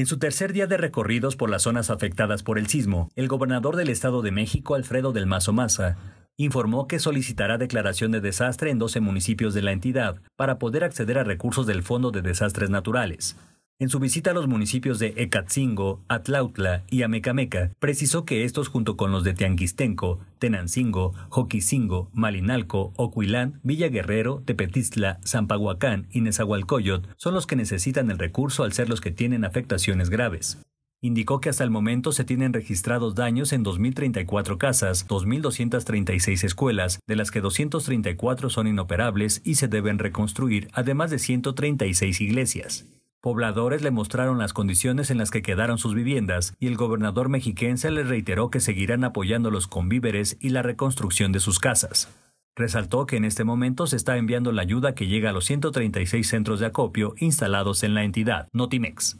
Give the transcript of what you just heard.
En su tercer día de recorridos por las zonas afectadas por el sismo, el gobernador del Estado de México, Alfredo del Mazo Maza, informó que solicitará declaración de desastre en 12 municipios de la entidad para poder acceder a recursos del Fondo de Desastres Naturales. En su visita a los municipios de Ecatzingo, Atlautla y Amecameca, precisó que estos junto con los de Tianguistenco, Tenancingo, Joquicingo, Malinalco, Ocuilán, Villa Guerrero, Tepetistla, Zampahuacán y Nezahualcóyotl son los que necesitan el recurso al ser los que tienen afectaciones graves. Indicó que hasta el momento se tienen registrados daños en 2.034 casas, 2.236 escuelas, de las que 234 son inoperables y se deben reconstruir, además de 136 iglesias. Pobladores le mostraron las condiciones en las que quedaron sus viviendas y el gobernador mexiquense les reiteró que seguirán apoyando los convíveres y la reconstrucción de sus casas. Resaltó que en este momento se está enviando la ayuda que llega a los 136 centros de acopio instalados en la entidad, Notimex.